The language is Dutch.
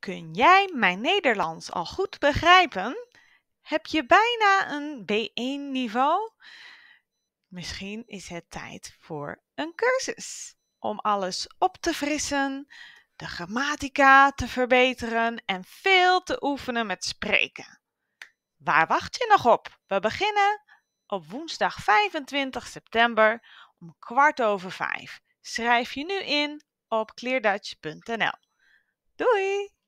Kun jij mijn Nederlands al goed begrijpen? Heb je bijna een B1-niveau? Misschien is het tijd voor een cursus om alles op te frissen, de grammatica te verbeteren en veel te oefenen met spreken. Waar wacht je nog op? We beginnen op woensdag 25 september om kwart over vijf. Schrijf je nu in op cleardutch.nl. Doei!